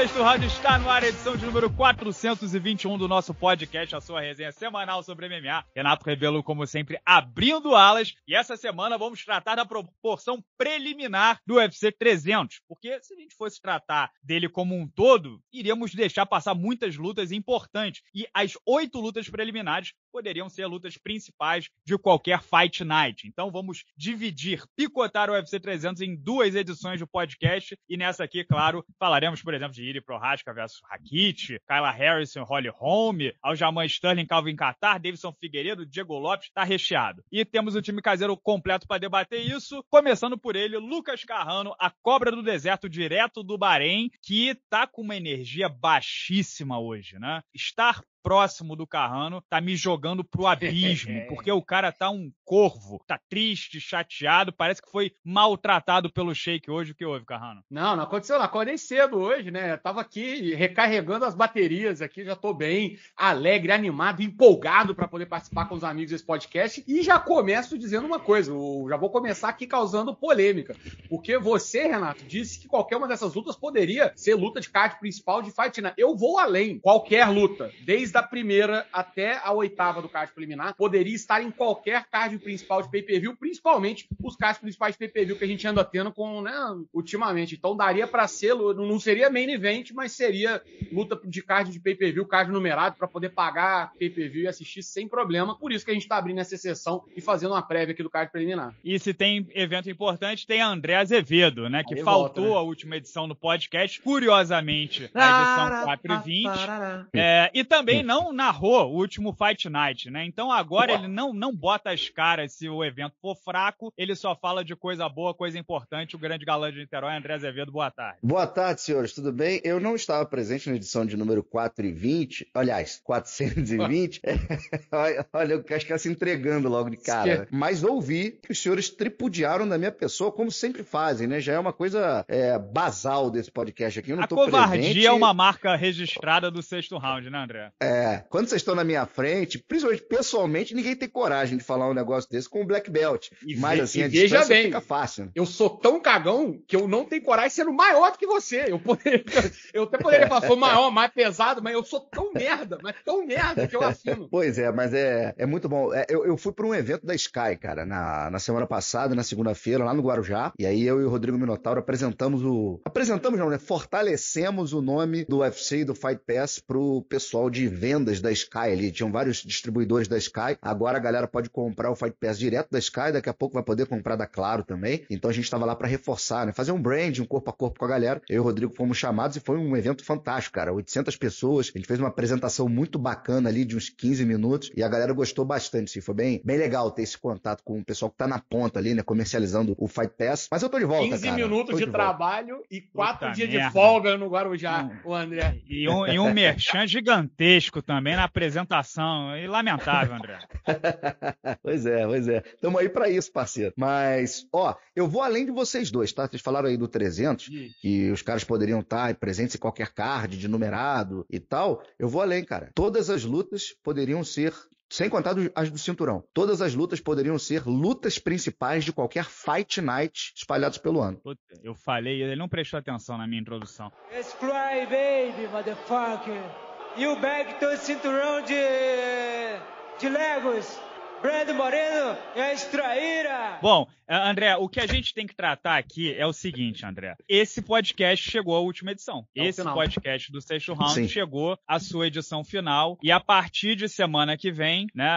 Sexto Round está no ar, edição de número 421 do nosso podcast, a sua resenha semanal sobre MMA. Renato Rebelo, como sempre, abrindo alas. E essa semana vamos tratar da proporção preliminar do UFC 300, porque se a gente fosse tratar dele como um todo, iríamos deixar passar muitas lutas importantes. E as oito lutas preliminares poderiam ser lutas principais de qualquer Fight Night. Então vamos dividir, picotar o UFC 300 em duas edições do podcast e nessa aqui, claro, falaremos, por exemplo, de Iri Prohaska versus Rakit, Kyla Harrison, Holly Holm, Aljamain Sterling, Calvin Qatar, Davidson Figueiredo, Diego Lopes, tá recheado. E temos o time caseiro completo para debater isso, começando por ele, Lucas Carrano, a cobra do deserto direto do Bahrein, que tá com uma energia baixíssima hoje, né? Estar próximo do Carrano tá me jogando pro abismo, porque o cara tá um corvo, tá triste, chateado, parece que foi maltratado pelo Sheik hoje. O que houve, Carrano? Não, não aconteceu aconteceu Acordei cedo hoje, né? Eu tava aqui recarregando as baterias aqui, já tô bem alegre, animado, empolgado para poder participar com os amigos desse podcast e já começo dizendo uma coisa, já vou começar aqui causando polêmica, porque você, Renato, disse que qualquer uma dessas lutas poderia ser luta de card principal de Fight Night. Né? Eu vou além. Qualquer luta, desde desde a primeira até a oitava do card preliminar, poderia estar em qualquer card principal de pay-per-view, principalmente os cards principais de pay-per-view que a gente anda tendo com, né, ultimamente. Então daria para ser, não seria main event, mas seria luta de card de pay-per-view, card numerado para poder pagar pay-per-view e assistir sem problema. Por isso que a gente tá abrindo essa sessão e fazendo uma prévia aqui do card preliminar. E se tem evento importante, tem André Azevedo, né, que Aí faltou volta, né? a última edição do podcast, curiosamente, a edição 420. É, e também também não narrou o último Fight Night, né? Então agora ele não, não bota as caras se o evento for fraco, ele só fala de coisa boa, coisa importante. O grande galã de Niterói, André Azevedo, boa tarde. Boa tarde, senhores, tudo bem? Eu não estava presente na edição de número 420, aliás, 420. olha, eu acho que ela tá se entregando logo de cara. Mas ouvi que os senhores tripudiaram da minha pessoa, como sempre fazem, né? Já é uma coisa é, basal desse podcast aqui. Eu não a tô covardia presente. é uma marca registrada do sexto round, né, André? É, é, quando vocês estão na minha frente, principalmente pessoalmente, ninguém tem coragem de falar um negócio desse com um black belt. E Mas ve, assim, a veja bem, fica fácil. Né? Eu sou tão cagão que eu não tenho coragem sendo maior do que você. Eu, poderia, eu até poderia falar, sou maior, mais pesado, mas eu sou tão merda, mas tão merda que eu assino. Pois é, mas é, é muito bom. É, eu, eu fui para um evento da Sky, cara, na, na semana passada, na segunda-feira, lá no Guarujá. E aí eu e o Rodrigo Minotauro apresentamos o. Apresentamos, não, né? Fortalecemos o nome do UFC e do Fight Pass pro pessoal de vendas da Sky ali, tinham vários distribuidores da Sky. Agora a galera pode comprar o Fight Pass direto da Sky, daqui a pouco vai poder comprar da Claro também. Então a gente estava lá para reforçar, né? Fazer um brand, um corpo a corpo com a galera. Eu e o Rodrigo fomos chamados e foi um evento fantástico, cara. 800 pessoas, a gente fez uma apresentação muito bacana ali de uns 15 minutos e a galera gostou bastante, assim. Foi bem, bem legal ter esse contato com o pessoal que tá na ponta ali, né? Comercializando o Fight Pass. Mas eu tô de volta, 15 cara. 15 minutos de, de trabalho e 4 dias merda. de folga no Guarujá, hum. o André. E um, e um merchan gigantesco também na apresentação. E é lamentável, André. pois é, pois é. Tamo aí para isso, parceiro. Mas, ó, eu vou além de vocês dois, tá? Vocês falaram aí do 300, que os caras poderiam estar tá presentes em qualquer card de numerado e tal. Eu vou além, cara. Todas as lutas poderiam ser sem contar as do cinturão. Todas as lutas poderiam ser lutas principais de qualquer Fight Night espalhados pelo ano. Eu falei, ele não prestou atenção na minha introdução. Let's cry, baby, motherfucker e o Beck tem o cinturão de, de Legos. Brando Moreno é extraíra. Bom, eh, André, o que a gente tem que tratar aqui é o seguinte, André. Esse podcast chegou à última edição. É Esse final. podcast do sexto round Sim. chegou à sua edição final. E a partir de semana que vem, né?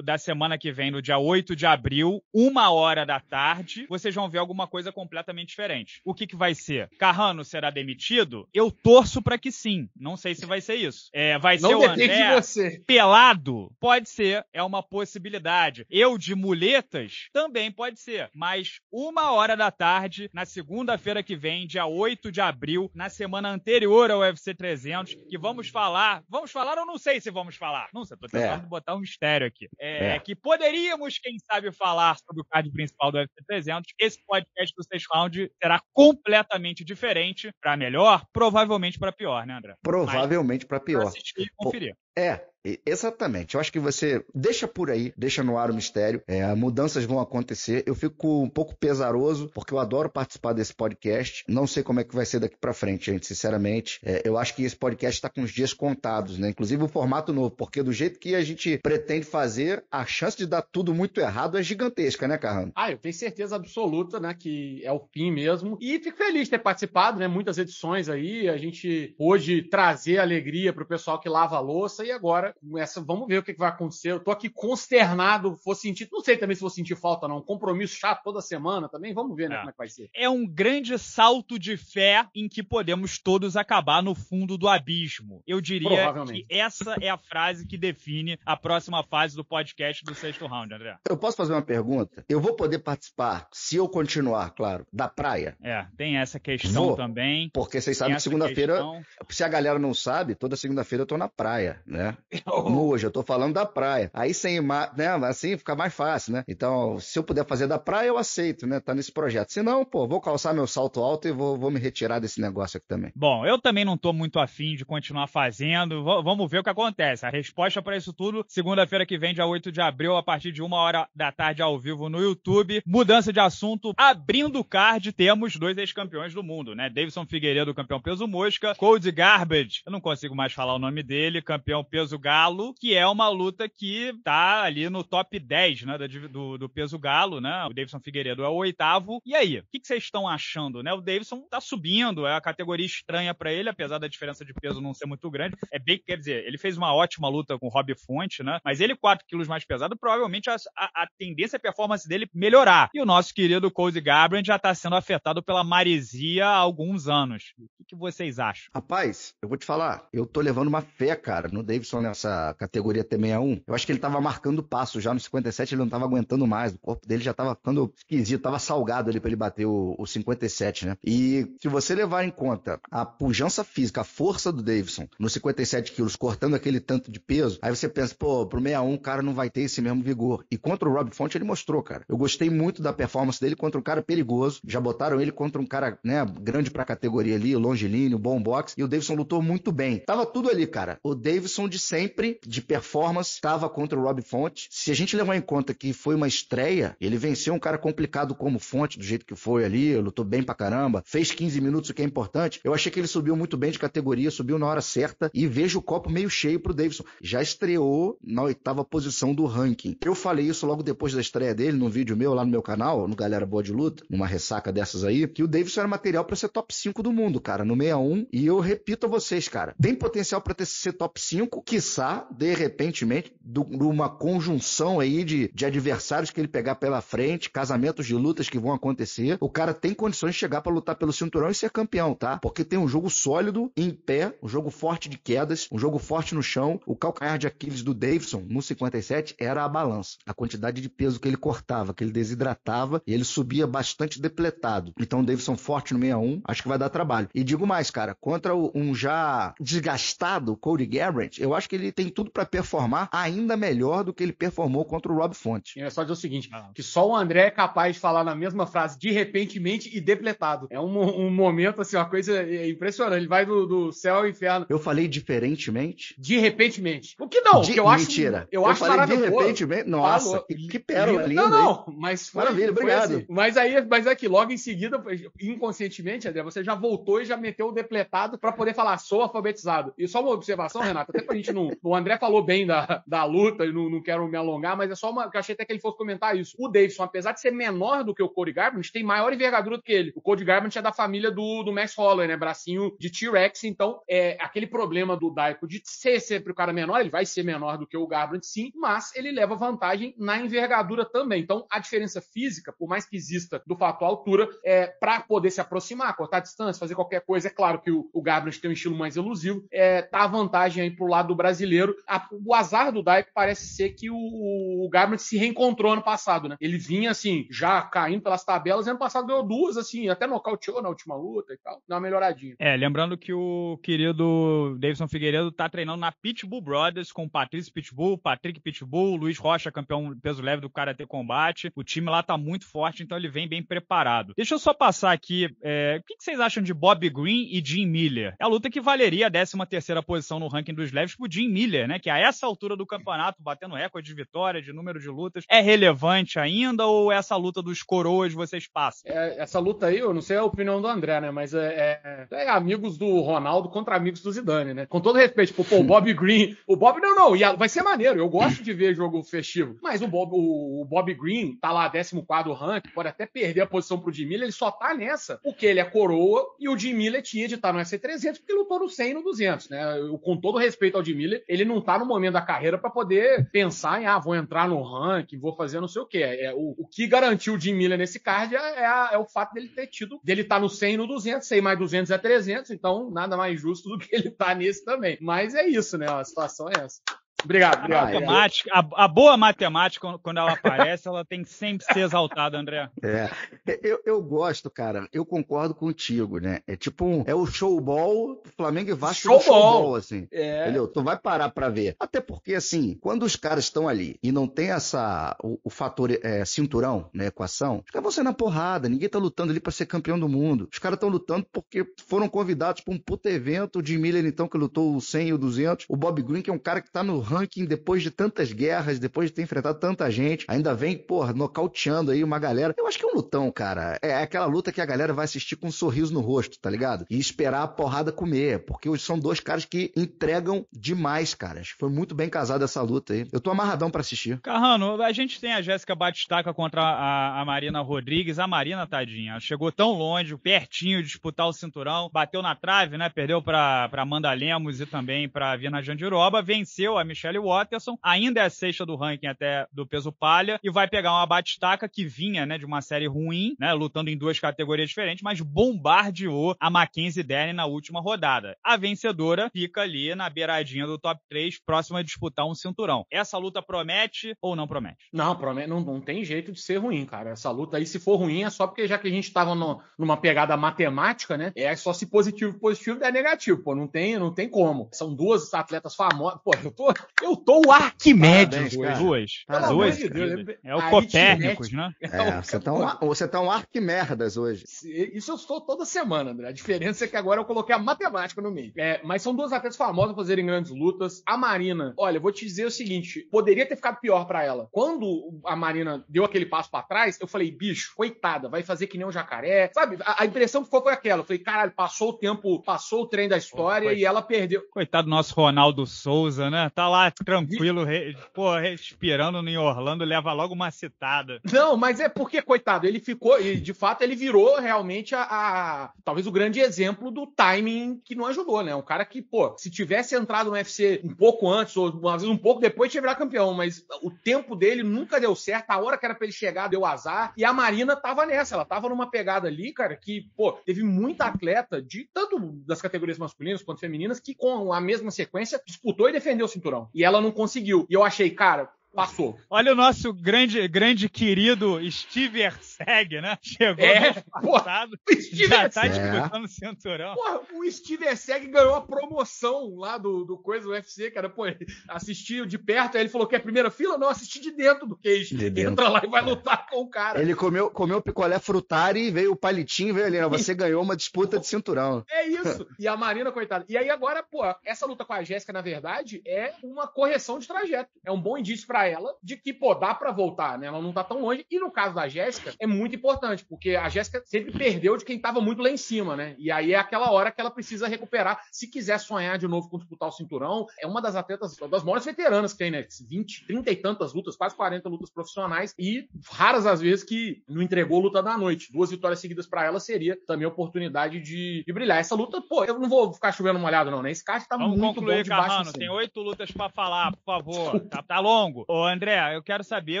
da semana que vem, no dia 8 de abril, uma hora da tarde, vocês vão ver alguma coisa completamente diferente. O que, que vai ser? Carrano será demitido? Eu torço para que sim. Não sei se vai ser isso. É, vai Não ser o André pelado? Pode ser. É uma possibilidade eu de muletas também pode ser, mas uma hora da tarde, na segunda-feira que vem, dia 8 de abril, na semana anterior ao UFC 300, que vamos falar. Vamos falar ou não sei se vamos falar? Não sei, tô é. tentando é. botar um mistério aqui. É, é, que poderíamos, quem sabe, falar sobre o card principal do UFC 300. Esse podcast do Sexto Round será completamente diferente, para melhor, provavelmente para pior, né, André? Provavelmente para pior. assistir e conferir. É, Exatamente. Eu acho que você deixa por aí, deixa no ar o mistério. É, mudanças vão acontecer. Eu fico um pouco pesaroso, porque eu adoro participar desse podcast. Não sei como é que vai ser daqui para frente, gente, sinceramente. É, eu acho que esse podcast está com os dias contados, né? Inclusive o formato novo, porque do jeito que a gente pretende fazer, a chance de dar tudo muito errado é gigantesca, né, Carrano? Ah, eu tenho certeza absoluta, né, que é o fim mesmo. E fico feliz de ter participado, né? Muitas edições aí, a gente pôde trazer alegria pro pessoal que lava a louça e agora essa, vamos ver o que vai acontecer. Eu tô aqui consternado, vou sentir, não sei também se vou sentir falta não, um compromisso chato toda semana também, vamos ver né, é. como é que vai ser. É um grande salto de fé em que podemos todos acabar no fundo do abismo. Eu diria que essa é a frase que define a próxima fase do podcast do sexto round, André. Eu posso fazer uma pergunta? Eu vou poder participar, se eu continuar, claro, da praia? É, tem essa questão vou, também. Porque vocês sabem que segunda-feira, se a galera não sabe, toda segunda-feira eu tô na praia, né? Moja, eu tô falando da praia. Aí sem mar, né? Assim fica mais fácil, né? Então, se eu puder fazer da praia, eu aceito, né? Tá nesse projeto. Se não, pô, vou calçar meu salto alto e vou, vou me retirar desse negócio aqui também. Bom, eu também não tô muito afim de continuar fazendo. V vamos ver o que acontece. A resposta para isso tudo, segunda-feira que vem, dia 8 de abril, a partir de uma hora da tarde, ao vivo no YouTube. Mudança de assunto, abrindo o card, temos dois ex-campeões do mundo, né? Davidson Figueiredo, campeão peso mosca, Cold Garbage, eu não consigo mais falar o nome dele, campeão peso garbage galo, que é uma luta que tá ali no top 10, né, do, do peso galo, né? O Davidson Figueiredo é o oitavo. E aí, o que, vocês estão achando, né? O Davidson tá subindo, é a categoria estranha para ele, apesar da diferença de peso não ser muito grande. É bem, quer dizer, ele fez uma ótima luta com o Rob Fonte, né? Mas ele 4 quilos mais pesado, provavelmente a, a, a tendência, a performance dele melhorar. E o nosso querido Cozy Gabriel já tá sendo afetado pela maresia há alguns anos. O que, que vocês acham? Rapaz, eu vou te falar, eu tô levando uma fé, cara, no Davidson nessa essa categoria T61, é eu acho que ele estava marcando passo já no 57, ele não estava aguentando mais, o corpo dele já estava ficando esquisito, estava salgado ali para ele bater o, o 57, né? E se você levar em conta a pujança física, a força do Davidson no 57 quilos, cortando aquele tanto de peso, aí você pensa, pô, pro 61 o cara não vai ter esse mesmo vigor. E contra o Rob Font ele mostrou, cara. Eu gostei muito da performance dele contra um cara perigoso, já botaram ele contra um cara, né, grande pra categoria ali, longilíneo, bom boxe, e o Davidson lutou muito bem. Tava tudo ali, cara. O Davidson de sempre sempre de performance estava contra o Rob Fonte. Se a gente levar em conta que foi uma estreia, ele venceu um cara complicado como Fonte, do jeito que foi ali, lutou bem pra caramba, fez 15 minutos, o que é importante. Eu achei que ele subiu muito bem de categoria, subiu na hora certa e vejo o copo meio cheio pro Davidson. Já estreou na oitava posição do ranking. Eu falei isso logo depois da estreia dele, num vídeo meu lá no meu canal, no Galera Boa de Luta, numa ressaca dessas aí, que o Davidson era material para ser top 5 do mundo, cara, no 61. E eu repito a vocês, cara, tem potencial para ser top 5, quiçá passar, de repente, numa conjunção aí de, de adversários que ele pegar pela frente, casamentos de lutas que vão acontecer. O cara tem condições de chegar para lutar pelo cinturão e ser campeão, tá? Porque tem um jogo sólido em pé, um jogo forte de quedas, um jogo forte no chão. O calcanhar de Aquiles do Davidson no 57 era a balança, a quantidade de peso que ele cortava, que ele desidratava e ele subia bastante depletado. Então, o Davidson forte no 61, acho que vai dar trabalho. E digo mais, cara, contra um já desgastado Cody Garrett, eu acho que ele ele tem tudo para performar ainda melhor do que ele performou contra o Rob Fonte. É só dizer o seguinte, ah. que só o André é capaz de falar na mesma frase de repentemente e depletado. É um, um momento, assim, uma coisa é, é impressionante. Ele vai do, do, céu ao inferno. Eu falei diferentemente? De repentemente. O que não? De... eu Mentira. Acho, eu, eu acho falei de repentemente? Nossa, Falou. que, que pérola linda. Não, não, mas foi, Maravilha, obrigado. Foi assim. Mas aí, mas é que logo em seguida, inconscientemente, André, você já voltou e já meteu o depletado para poder falar, sou alfabetizado. E só uma observação, Renato, até pra gente não, o André falou bem da, da luta, e não, não quero me alongar, mas é só uma. que eu achei até que ele fosse comentar isso. O Davidson, apesar de ser menor do que o Cody Garbrandt, tem maior envergadura do que ele. O Cody Garbrandt é da família do, do Max Holloway, né? Bracinho de T-Rex, então é aquele problema do Daiko de ser sempre o cara menor, ele vai ser menor do que o Garbrandt, sim, mas ele leva vantagem na envergadura também. Então, a diferença física, por mais que exista do fato a altura, é para poder se aproximar, cortar a distância, fazer qualquer coisa. É claro que o, o Garbrandt tem um estilo mais elusivo, é, tá a vantagem aí pro lado do Brasil brasileiro. A, o azar do Daico parece ser que o, o, se reencontrou ano passado, né? Ele vinha, assim, já caindo pelas tabelas. Ano passado ganhou duas, assim, até nocauteou na última luta e tal. Deu uma melhoradinha. É, lembrando que o querido Davidson Figueiredo tá treinando na Pitbull Brothers com o Patrício Pitbull, Patrick Pitbull, Luiz Rocha, campeão peso leve do Karatê Combate. O time lá tá muito forte, então ele vem bem preparado. Deixa eu só passar aqui. É, o que, que vocês acham de Bob Green e Jim Miller? É a luta que valeria a 13 terceira posição no ranking dos leves pro Jim Miller, né? Que a essa altura do campeonato, batendo recorde de vitória, de número de lutas, é relevante ainda ou essa luta dos coroas vocês passam? É, essa luta aí, eu não sei a opinião do André, né? Mas é, é, é amigos do Ronaldo contra amigos do Zidane, né? Com todo respeito, tipo, pô, o Bob Green. O Bob, não, não, ia, vai ser maneiro. Eu gosto de ver jogo festivo. Mas o Bob, o, o Bob Green tá lá 14 rank, pode até perder a posição pro Jim Miller, ele só tá nessa, porque ele é coroa e o Jim Miller tinha de estar no SC300, porque lutou no 100 e no 200, né? Eu, com todo respeito ao Jim Miller, ele não está no momento da carreira para poder pensar em, ah, vou entrar no ranking, vou fazer não sei o quê. É, o, o que garantiu o Jim Miller nesse card é, é, a, é o fato dele ter tido, dele estar tá no 100 e no 200, 100 mais 200 é 300, então nada mais justo do que ele estar tá nesse também. Mas é isso, né? A situação é essa. Obrigado, ah, obrigado. A, é. matemática, a, a, boa matemática, quando ela aparece, ela tem que sempre ser exaltada, André. É. é. Eu, eu gosto, cara. Eu concordo contigo, né? É tipo um. É o showball Flamengo e Vasco showball. showball, assim. É. Entendeu? Tu vai parar pra ver. Até porque, assim, quando os caras estão ali e não tem essa. O, o fator é, cinturão na né, equação, os caras vão sair na porrada. Ninguém tá lutando ali pra ser campeão do mundo. Os caras estão lutando porque foram convidados pra um puta evento. O Jim Miller, então, que lutou o 100 e o 200. O Bob Green, que é um cara que tá no ranking depois de tantas guerras, depois de ter enfrentado tanta gente, ainda vem, porra, nocauteando aí uma galera. Eu acho que é um lutão, cara. É, é aquela luta que a galera vai assistir com um sorriso no rosto, tá ligado? E esperar a porrada comer, porque são dois caras que entregam demais, cara. Foi muito bem casada essa luta aí. Eu tô amarradão para assistir. Carrano, a gente tem a Jéssica Batistaca contra a, a Marina Rodrigues. A Marina, tadinha, chegou tão longe, pertinho de disputar o cinturão, bateu na trave, né? Perdeu pra, pra Amanda Lemos e também pra Vina Jandiroba, venceu a Michelle Michelle Watterson, ainda é a sexta do ranking até do peso palha, e vai pegar uma batistaca que vinha, né, de uma série ruim, né, lutando em duas categorias diferentes, mas bombardeou a Mackenzie Dern na última rodada. A vencedora fica ali na beiradinha do top 3, próxima a disputar um cinturão. Essa luta promete ou não promete? Não, promete, não, não tem jeito de ser ruim, cara. Essa luta aí, se for ruim, é só porque já que a gente tava no, numa pegada matemática, né, é só se positivo, positivo, der é negativo, pô, não tem, não tem como. São duas atletas famosas, pô, eu tô, eu tô o Arquimedes Parabéns, duas. Parabéns, De Deus, é o tá Copérnicos, né? É, é você, tá um, você tá um Arquimerdas hoje. Isso eu sou toda semana, André. A diferença é que agora eu coloquei a matemática no meio. É, mas são duas atletas famosas por fazerem grandes lutas. A Marina, olha, vou te dizer o seguinte: poderia ter ficado pior para ela. Quando a Marina deu aquele passo para trás, eu falei, bicho, coitada, vai fazer que nem um jacaré. Sabe? A, a impressão que ficou foi aquela. Eu falei, caralho, passou o tempo, passou o trem da história Pô, e ela perdeu. Coitado do nosso Ronaldo Souza, né? Tá lá lá tranquilo, re, pô, respirando em Orlando, leva logo uma citada. Não, mas é porque, coitado, ele ficou, e de fato ele virou realmente a, a, talvez o grande exemplo do timing que não ajudou, né? Um cara que, pô, se tivesse entrado no UFC um pouco antes, ou às vezes um pouco depois, tinha virar campeão, mas o tempo dele nunca deu certo, a hora que era pra ele chegar deu azar, e a Marina tava nessa, ela tava numa pegada ali, cara, que, pô, teve muita atleta de tanto das categorias masculinas quanto femininas que com a mesma sequência disputou e defendeu o cinturão. E ela não conseguiu. E eu achei, cara, Passou. Olha o nosso grande, grande querido Steve Erseg, né? Chegou é, passado, porra, Steve já tá disputando é. cinturão. Porra, o Steve Erseg ganhou a promoção lá do, do coisa do UFC, cara. Pô, assistiu de perto, aí ele falou que é a primeira fila, não, assisti de dentro do queijo. De dentro. Entra lá e vai é. lutar com o cara. Ele comeu, comeu picolé frutari, veio o palitinho, veio ali, né? você ganhou uma disputa de cinturão. É isso. E a Marina, coitada. E aí agora, pô, essa luta com a Jéssica, na verdade, é uma correção de trajeto. É um bom indício pra para ela de que, pô, dá para voltar, né? Ela não tá tão longe. E no caso da Jéssica, é muito importante, porque a Jéssica sempre perdeu de quem tava muito lá em cima, né? E aí é aquela hora que ela precisa recuperar. Se quiser sonhar de novo com disputar o cinturão, é uma das atletas, das maiores veteranas que tem, né? 20, 30 e tantas lutas, quase 40 lutas profissionais e raras as vezes que não entregou luta da noite. Duas vitórias seguidas para ela seria também oportunidade de, de, brilhar. Essa luta, pô, eu não vou ficar chovendo molhado, não, né? Esse card tá Vamos muito concluir, bom de Carrano, baixo. Assim. Tem oito lutas para falar, por favor. Tá, tá longo. Ô, André, eu quero saber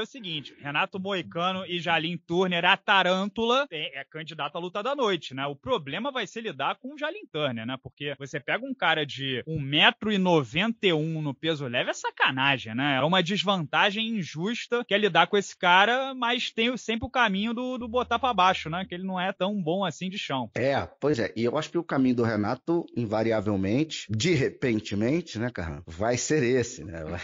o seguinte: Renato Moicano e Jalim Turner, a Tarântula, é, candidato à luta da noite, né? O problema vai ser lidar com o Jalim Turner, né? Porque você pega um cara de 1,91m no peso leve, é sacanagem, né? É uma desvantagem injusta que é lidar com esse cara, mas tem sempre o caminho do, do botar para baixo, né? Que ele não é tão bom assim de chão. É, pois é. E eu acho que o caminho do Renato, invariavelmente, de repentemente, né, cara, vai ser esse, né? Vai...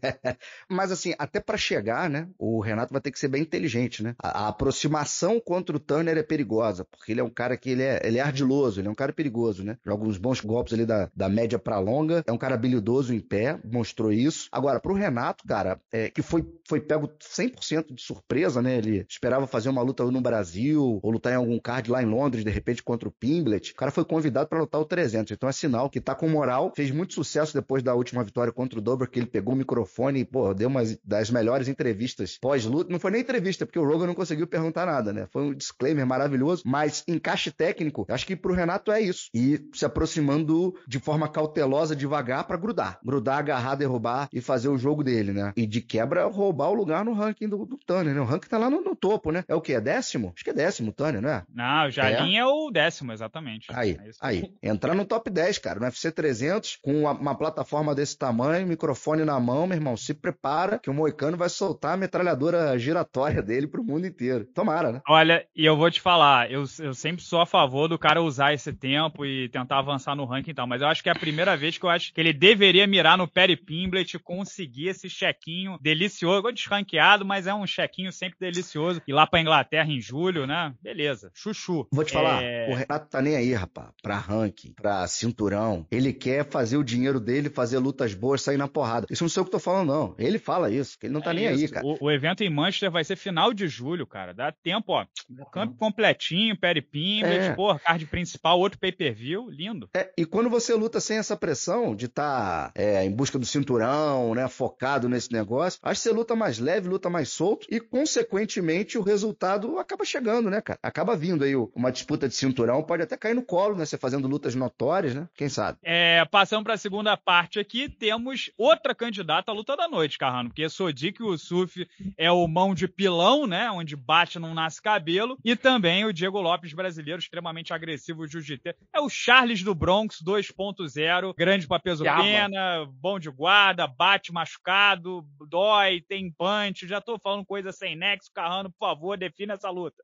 Mas assim, até para chegar, né? O Renato vai ter que ser bem inteligente, né? A, a, aproximação contra o Turner é perigosa, porque ele é um cara que ele é, ele é ardiloso, ele é um cara perigoso, né? Joga uns bons golpes ali da, da média para longa, é um cara habilidoso em pé, mostrou isso. Agora, pro Renato, cara, é, que foi, foi pego 100% de surpresa, né? Ele esperava fazer uma luta no Brasil, ou lutar em algum card lá em Londres, de repente, contra o Pimblet. O cara foi convidado para lutar o 300, então é sinal que tá com moral, fez muito sucesso depois da última vitória contra o Dober, que ele pegou o microfone e, pô, deu umas das melhores entrevistas pós-luta. Não foi nem entrevista, porque o Rogan não conseguiu perguntar nada, né? Foi um disclaimer maravilhoso, mas encaixe técnico, acho que pro Renato é isso. E se aproximando de forma cautelosa, devagar, para grudar. Grudar, agarrar, derrubar e fazer o jogo dele, né? E de quebra, roubar o lugar no ranking do, do né? O ranking tá lá no, no topo, né? É o quê? É décimo? Acho que é décimo, Turner, né? Não, o Jardim é. é o décimo, exatamente. Aí, é aí. Entrar no top 10, cara, no FC 300, com uma, uma plataforma desse tamanho, microfone na mão, meu irmão, se prepara prepara que o Moicano vai soltar a metralhadora giratória dele pro mundo inteiro. Tomara, né? Olha, e eu vou te falar, eu, eu sempre sou a favor do cara usar esse tempo e tentar avançar no ranking e tal, mas eu acho que é a primeira vez que eu acho que ele deveria mirar no Perry Pimblet conseguir esse chequinho delicioso, desranqueado, mas é um chequinho sempre delicioso. E lá pra Inglaterra em julho, né? Beleza, chuchu. Vou te falar, é... o Renato tá nem aí, rapaz, pra ranking, pra cinturão. Ele quer fazer o dinheiro dele, fazer lutas boas, sair na porrada. Isso não sei o que eu tô falando, não. Ele fala isso, que ele não tá é nem isso. aí, cara. O, o, evento em Manchester vai ser final de julho, cara. Dá tempo, ó. Campo completinho, peripim, é. pô, tipo, card principal, outro pay-per-view, lindo. É, e quando você luta sem essa pressão de estar tá, é, em busca do cinturão, né, focado nesse negócio, acho que você luta mais leve, luta mais solto e, consequentemente, o resultado acaba chegando, né, cara? Acaba vindo aí uma disputa de cinturão, pode até cair no colo, né, você fazendo lutas notórias, né? Quem sabe? É, passando para a segunda parte aqui, temos outra candidata à luta da noite, cara. Serrano, porque de que o surf é o mão de pilão, né? Onde bate não nasce cabelo. E também o Diego Lopes brasileiro, extremamente agressivo, jiu-jitsu. É o Charles do Bronx 2.0, grande pra peso pena, bom de guarda, bate machucado, dói, tem punch. Já tô falando coisa sem nexo, Carrano, por favor, defina essa luta.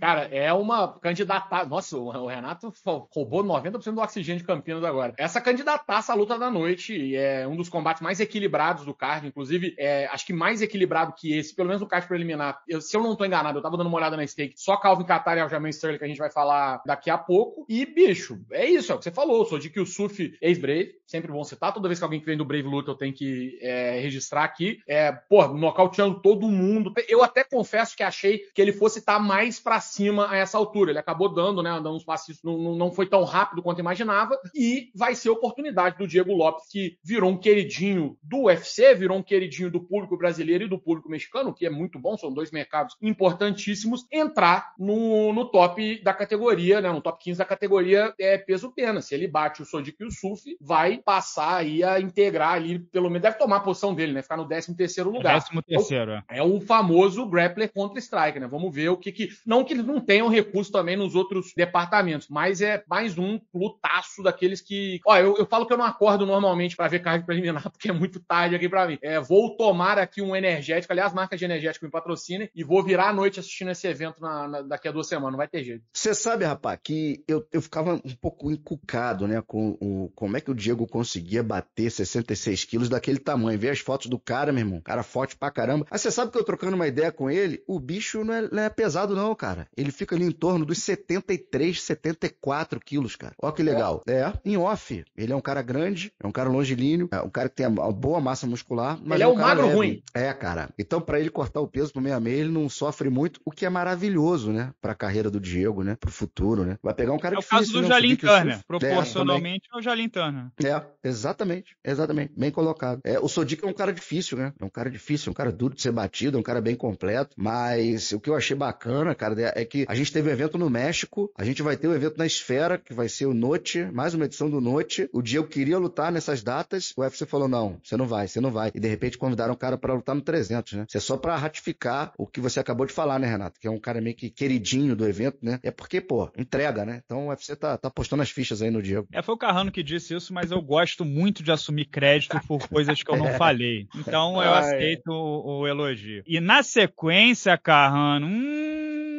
Cara, é uma candidata. Nossa, o Renato roubou 90% do oxigênio de Campinas agora. Essa candidataça à luta da noite é um dos combates mais equilibrados do card, inclusive, é, acho que mais equilibrado que esse, pelo menos o card preliminar. Eu, se eu não tô enganado, eu tava dando uma olhada na stake, só Calvin Catar e Aljamain Sterling, que a gente vai falar daqui a pouco. E, bicho, é isso, é o que você falou. Sou de que o Suf, ex-Brave, sempre bom citar. Toda vez que alguém que vem do Brave Luta, eu tenho que é, registrar aqui. É, pô, nocauteando todo mundo. Eu até confesso que achei que ele fosse estar tá mais pra para cima a essa altura. Ele acabou dando, né? Dando uns passos, não, não foi tão rápido quanto imaginava. E vai ser oportunidade do Diego Lopes, que virou um queridinho do UFC, virou um queridinho do público brasileiro e do público mexicano, que é muito bom, são dois mercados importantíssimos, entrar no, no top da categoria, né? No top 15 da categoria é peso-pena. Se ele bate o Sodiq e o Suf, vai passar aí a integrar ali, pelo menos deve tomar a posição dele, né? Ficar no 13 terceiro lugar. 13 terceiro, é. é o famoso grappler contra strike né? Vamos ver o que que não que eles não tenham recurso também nos outros departamentos, mas é mais um lutaço daqueles que. Olha, eu, eu falo que eu não acordo normalmente para ver cargo preliminar, porque é muito tarde aqui para mim. É, vou tomar aqui um energético, aliás, marca de energético me patrocina, e vou virar à noite assistindo esse evento na, na, daqui a duas semanas, não vai ter jeito. Você sabe, rapaz, que eu, eu ficava um pouco encucado, né, com o, como é que o Diego conseguia bater 66 quilos daquele tamanho. Ver as fotos do cara, meu irmão, cara forte pra caramba. Aí você sabe que eu trocando uma ideia com ele, o bicho não é, não é pesado, não não, cara. Ele fica ali em torno dos 73, 74 quilos, cara. Ó que legal. É, em off. Ele é um cara grande, é um cara longilíneo, é um cara que tem uma boa massa muscular. Mas ele é, é um, magro leve. ruim. É, cara. Então, para ele cortar o peso pro 66, ele não sofre muito, o que é maravilhoso, né? Pra carreira do Diego, né? Pro futuro, né? Vai pegar um cara é difícil. É o caso do né? Jalim Turner. É, Proporcionalmente é, é o Jalim Turner. É, exatamente. Exatamente. Bem colocado. É, o Sodic é um cara difícil, né? É um cara difícil, é um cara duro de ser batido, é um cara bem completo. Mas o que eu achei bacana, cara, é, é que a gente teve um evento no México, a gente vai ter o um evento na Esfera, que vai ser o Noite, mais uma edição do Noite. O dia eu queria lutar nessas datas, o UFC falou: não, você não vai, você não vai. E de repente convidaram o cara para lutar no 300, né? Isso é só para ratificar o que você acabou de falar, né, Renato? Que é um cara meio que queridinho do evento, né? É porque, pô, entrega, né? Então o UFC tá, tá postando as fichas aí no Diego. É, foi o Carrano que disse isso, mas eu gosto muito de assumir crédito por coisas que eu não é. falei. Então eu aceito o, o elogio. E na sequência, Carrano, hum,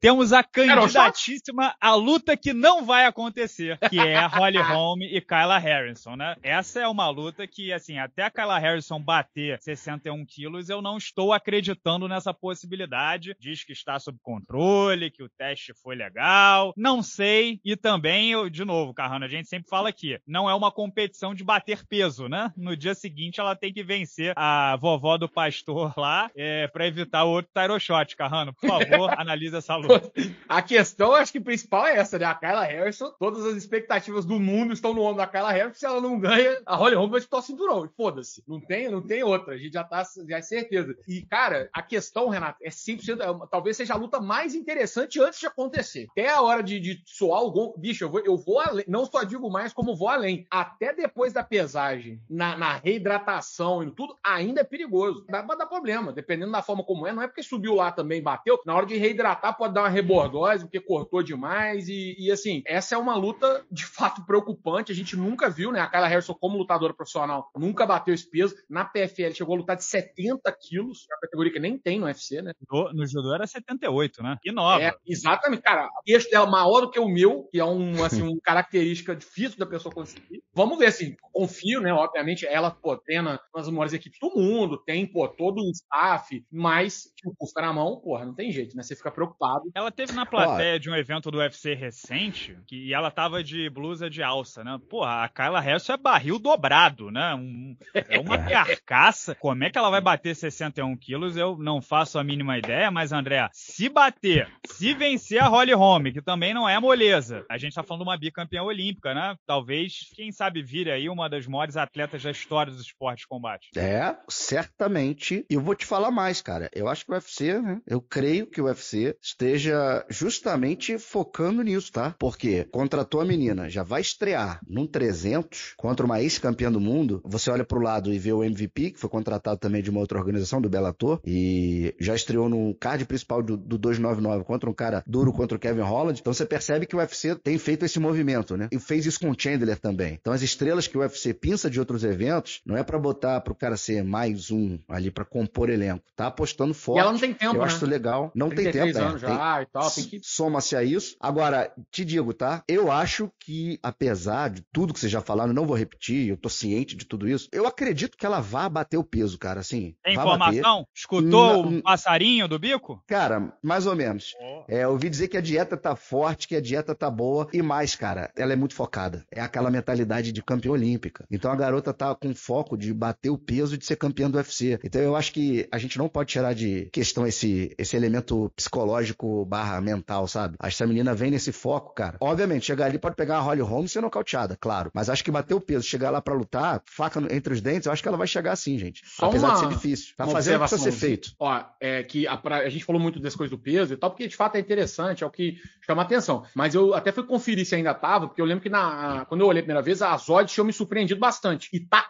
temos a candidatíssima a luta que não vai acontecer, que é Holly Holm e Kyla Harrison, né? Essa é uma luta que, assim, até a Kyla Harrison bater 61 quilos, eu não estou acreditando nessa possibilidade. Diz que está sob controle, que o teste foi legal, não sei. E também, eu, de novo, Carrano, a gente sempre fala aqui, não é uma competição de bater peso, né? No dia seguinte ela tem que vencer a vovó do pastor lá é, para evitar outro tairo Carrano. Por favor, analisa essa luta. a questão, acho que principal é essa, né? A Kyla Harrison, todas as expectativas do mundo estão no ombro da Kyla Harrison. Se ela não ganha, a Holly Holm vai disputar o cinturão. foda-se. Não tem, não tem outra. A gente já tá, já é certeza. E, cara, a questão, Renato, é 100%. É, talvez seja a luta mais interessante antes de acontecer. Até a hora de, de soar o gol. Bicho, eu vou, eu vou além. Não só digo mais, como vou além. Até depois da pesagem, na, na reidratação e tudo, ainda é perigoso. Dá, dá problema. Dependendo da forma como é, não é porque subiu lá também, bateu. Na hora de reidratar, pode dar uma rebordose, porque cortou demais. E, e, assim, essa é uma luta de fato preocupante. A gente nunca viu, né? A Kyla Harrison, como lutadora profissional, nunca bateu esse peso. Na PFL chegou a lutar de 70 quilos, uma categoria que nem tem no UFC, né? No, no judô era 78, né? E nova. É, exatamente, cara. O dela é maior do que o meu, que é um, assim, uma característica difícil da pessoa conseguir. Vamos ver, assim, confio, né? Obviamente, ela, pô, treina nas maiores equipes do mundo, tem, pô, todo um staff, mas, tipo, custa tá na mão, porra, não tem jeito, né? Você fica preocupado ela teve na plateia de um evento do UFC recente que, e ela tava de blusa de alça, né? Porra, a Carla Harrison é barril dobrado, né? Um, é uma é. carcaça. Como é que ela vai bater 61 quilos? Eu não faço a mínima ideia, mas, André, se bater, se vencer a Holly Holm, que também não é moleza, a gente tá falando de uma bicampeã olímpica, né? Talvez, quem sabe, vire aí uma das maiores atletas da história dos esportes de combate. É, certamente. E eu vou te falar mais, cara. Eu acho que o UFC, né? Eu creio que o UFC esteja seja justamente focando nisso, tá? Porque contratou a menina, já vai estrear num 300 contra uma ex-campeã do mundo. Você olha pro lado e vê o MVP, que foi contratado também de uma outra organização, do Bellator, e já estreou no card principal do, do 299 contra um cara duro contra o Kevin Holland. Então você percebe que o UFC tem feito esse movimento, né? E fez isso com o Chandler também. Então as estrelas que o UFC pinça de outros eventos, não é para botar pro cara ser mais um ali para compor elenco. Tá apostando forte. E ela não tem tempo, Eu né? acho legal. Não tem tempo, né? e tal, que... soma-se a isso. Agora, te digo, tá? Eu acho que, apesar de tudo que vocês já falaram, não vou repetir, eu tô ciente de tudo isso, eu acredito que ela vá bater o peso, cara, assim. Tem informação? Bater. Escutou o passarinho do bico? Cara, mais ou menos. Oh. É, eu ouvi dizer que a dieta tá forte, que a dieta tá boa, e mais, cara, ela é muito focada. É aquela mentalidade de campeã olímpica. Então a garota tá com foco de bater o peso e de ser campeã do UFC. Então eu acho que a gente não pode tirar de questão esse, esse elemento psicológico físico barra mental, sabe? Acho que a menina vem nesse foco, cara. Obviamente, chegar ali pode pegar a Holly Holmes e ser nocauteada, claro. Mas acho que bater o peso, chegar lá para lutar, faca entre os dentes, eu acho que ela vai chegar assim, gente. Só Apesar uma, de ser difícil. Tá fazendo o que precisa ser feito. Ó, é que a, pra, a gente falou muito das coisas do peso e tal, porque de fato é interessante, é o que chama atenção. Mas eu até fui conferir se ainda tava, porque eu lembro que na, quando eu olhei a primeira vez, as Zod, tinham me surpreendido bastante. E tá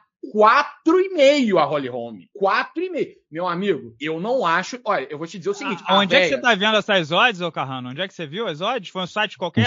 e meio a Holly Holm. meio, Meu amigo, eu não acho. Olha, eu vou te dizer o seguinte. Ah, onde véia... é que você tá vendo essas odds, ô Carrano? Onde é que você viu as odds? Foi um site qualquer?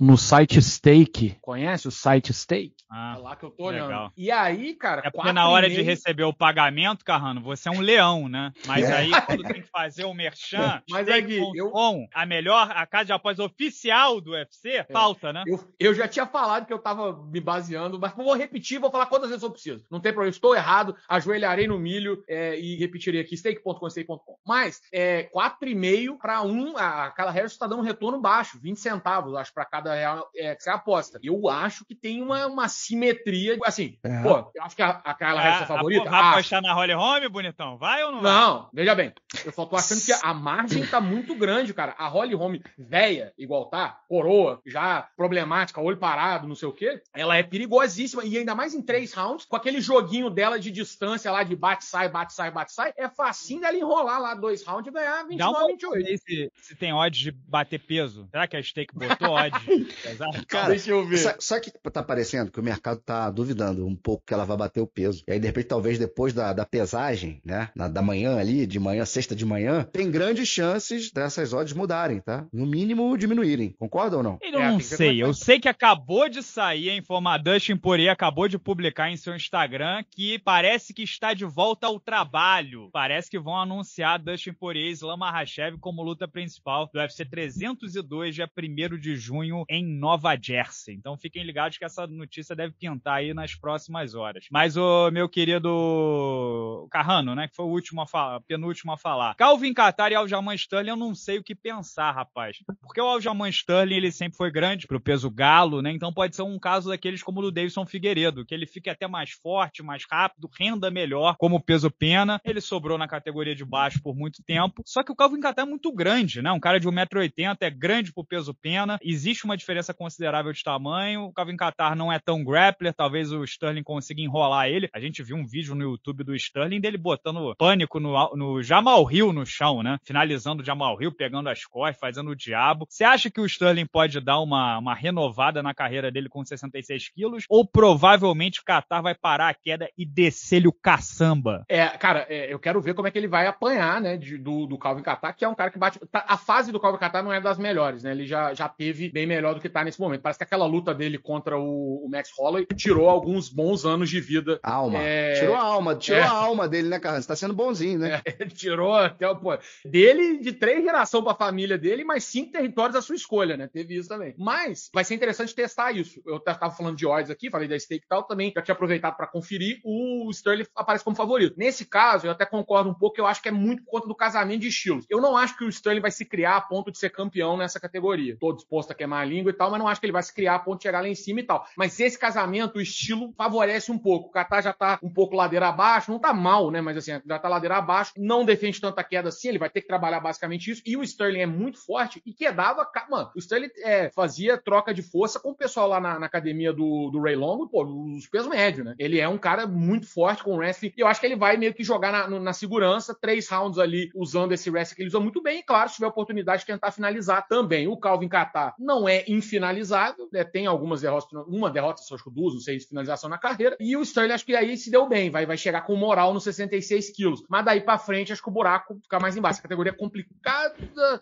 No, site Stake. Conhece o site Stake? Ah, é lá que eu tô legal. olhando. E aí, cara. É porque na hora meio... de receber o pagamento, Carrano, você é um leão, né? Mas é. aí, quando tem que fazer o merchan, Mas aqui, eu... com a melhor, a casa de após oficial do UFC, é. falta, né? Eu, eu já tinha falado que eu tava me baseando, mas vou repetir, vou falar quantas vezes eu preciso. Não tem problema, estou errado, ajoelharei no milho é, e repetirei aqui, stake.com, stake.com. Mas é, 4,5 para 1, a Kyla Harris está dando um retorno baixo, 20 centavos, acho, para cada real é, que você aposta. Eu acho que tem uma, uma simetria, assim, é. pô, eu acho que a, a Harris é a favorita. Vai apostar na Holly Home, bonitão? Vai ou não vai? Não, veja bem, eu só tô achando que a margem tá muito grande, cara. A Holly Home, véia, igual tá, coroa, já problemática, olho parado, não sei o quê, ela é perigosíssima e ainda mais em três rounds, com a aquele joguinho dela de distância lá de bate, sai, bate, sai, bate, sai, é facinho dela enrolar lá dois rounds e ganhar 29, 28. Se, se tem odds de bater peso. Será que a Steak botou odds Cara, deixa eu ver. Sabe, que tá parecendo? Que o mercado tá duvidando um pouco que ela vai bater o peso. E aí, de repente, talvez depois da, da pesagem, né? Na, da manhã ali, de manhã, sexta de manhã, tem grandes chances dessas odds mudarem, tá? No mínimo, diminuírem. Concorda ou não? Eu não, é, sei. É eu sei que acabou de sair a informação. A Dustin Poirier acabou de publicar em seu Instagram que parece que está de volta ao trabalho. Parece que vão anunciar Dustin Poirier e Islam Makhachev como luta principal do UFC 302, dia 1 de junho, em Nova Jersey. Então fiquem ligados que essa notícia deve pintar aí nas próximas horas. Mas o meu querido Carrano, né, que foi o último a falar, penúltimo a falar. Calvin Kattar e Aljamain Sterling, eu não sei o que pensar, rapaz. Porque o Aljamain Sterling, ele sempre foi grande pro peso galo, né? Então pode ser um caso daqueles como o do Davidson Figueiredo, que ele fica até mais forte, mais rápido, renda melhor como peso pena. Ele sobrou na categoria de baixo por muito tempo. Só que o Calvin Catar é muito grande, né? Um cara de 1,80m é grande pro peso pena. Existe uma diferença considerável de tamanho. O Calvin Catar não é tão grappler, talvez o Sterling consiga enrolar ele. A gente viu um vídeo no YouTube do Sterling dele botando pânico no, no Jamal Hill no chão, né? Finalizando o Jamal Hill, pegando as costas, fazendo o diabo. Você acha que o Sterling pode dar uma, uma renovada na carreira dele com 66 quilos? Ou provavelmente o Catar vai parar a queda e descer-lhe o caçamba. É, cara, é, eu quero ver como é que ele vai apanhar, né, de, do, do Calvin Catar, que é um cara que bate. Tá, a fase do Calvin Catar não é das melhores, né? Ele já, já teve bem melhor do que tá nesse momento. Parece que aquela luta dele contra o, o Max Holloway tirou alguns bons anos de vida. Alma. É... Tirou a alma, tirou é. a alma dele, né, cara? Você tá sendo bonzinho, né? ele é, tirou até o. Pô, dele, de três gerações pra família dele, mas cinco territórios à sua escolha, né? Teve isso também. Mas vai ser interessante testar isso. Eu tava falando de odds aqui, falei da stake e tal, também já tinha aproveitado para conferir, o Sterling aparece como favorito. Nesse caso, eu até concordo um pouco, eu acho que é muito por conta do casamento de estilos. Eu não acho que o Sterling vai se criar a ponto de ser campeão nessa categoria. Tô disposto a queimar a língua e tal, mas não acho que ele vai se criar a ponto de chegar lá em cima e tal. Mas esse casamento, o estilo, favorece um pouco. O Qatar já tá um pouco ladeira abaixo, não tá mal, né? Mas assim, já tá ladeira abaixo, não defende tanta queda assim, ele vai ter que trabalhar basicamente isso. E o Sterling é muito forte e quedava. Mano, o Sterling é, fazia troca de força com o pessoal lá na, na academia do, do Ray Longo, pô, os pesos médios, né? Ele é um cara muito forte com o wrestling. E eu acho que ele vai meio que jogar na, na segurança, três rounds ali usando esse wrestling que ele usa muito bem. E claro, se tiver oportunidade de tentar finalizar também. O Calvin Catar não é infinalizável, né? tem algumas derrotas, uma derrota, só acho que duas, não sei, de finalização na carreira. E o Sterling, acho que aí se deu bem, vai, vai chegar com moral nos 66 quilos. Mas daí para frente, acho que o buraco fica mais embaixo. A categoria é complicada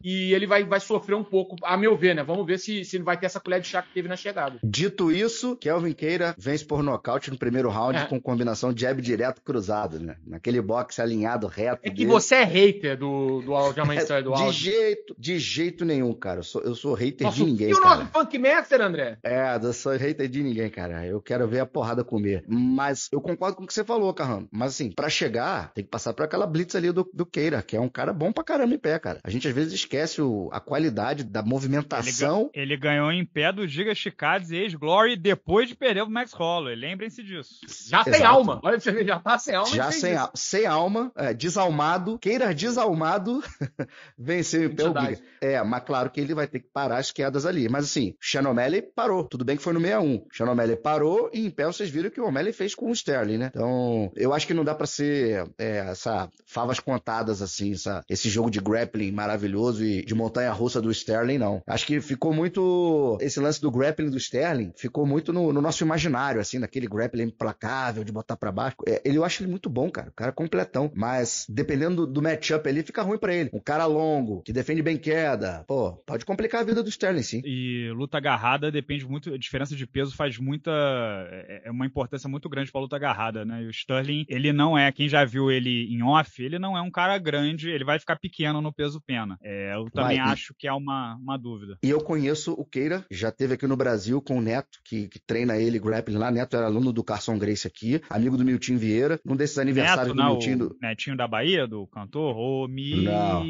e ele vai, vai sofrer um pouco, a meu ver, né? Vamos ver se, se ele vai ter essa colher de chá que teve na chegada. Dito isso, Kelvin Queira vence por nocaute no primeiro round é. com combinação jab direto cruzado, né? Naquele boxe alinhado reto. É que dele. você é hater do, do é, Aldo, é, do Aldo. De jeito, de jeito nenhum, cara. Eu sou, eu sou hater de ninguém. E o nosso Funk Master, André? É, eu sou hater de ninguém, cara. Eu quero ver a porrada comer. Mas eu concordo com o que você falou, Carrano. Mas assim, para chegar, tem que passar por aquela blitz ali do, do Keira, que é um cara bom pra caramba em pé, cara. A gente às vezes esquece o, a qualidade da movimentação. Ele, ele ganhou em pé do Giga Chicades e ex-Glory depois de perder o Max Holloway. Lembrem-se disso. Já Exato. sem alma. Olha pra você ver, já tá sem alma. Já sem, a, sem alma, é, desalmado, queira desalmado, venceu o Impel Giga. É, mas claro que ele vai ter que parar as quedas ali. Mas assim, Sean O'Malley parou. Tudo bem que foi no 61. Xanomeli parou e em pé vocês viram que o Omelli fez com o Sterling, né? Então, eu acho que não dá para ser é, essa favas contadas assim, essa, esse jogo de grappling maravilhoso e de montanha russa do Sterling, não. Acho que ficou muito esse lance do grappling do Sterling ficou muito no, no nosso imaginário assim, daquele grappling pra implacável, de botar para baixo. É, ele, eu acho ele muito bom, cara. O cara é completão. Mas, dependendo do, do matchup ali, fica ruim para ele. Um cara longo, que defende bem queda. Pô, pode complicar a vida do Sterling, sim. E luta agarrada depende muito. A diferença de peso faz muita. É, é uma importância muito grande pra luta agarrada, né? E o Sterling, ele não é. Quem já viu ele em off, ele não é um cara grande. Ele vai ficar pequeno no peso-pena. É, eu também vai, acho e... que é uma, uma dúvida. E eu conheço o Keira, já teve aqui no Brasil com o Neto, que, que treina ele grappling lá. Neto era aluno do Carson Gerson Grace aqui, amigo do Miltinho Vieira, num desses aniversários Neto, do Miltinho. Do... Netinho da Bahia, do cantor? Ô, Mi... Não,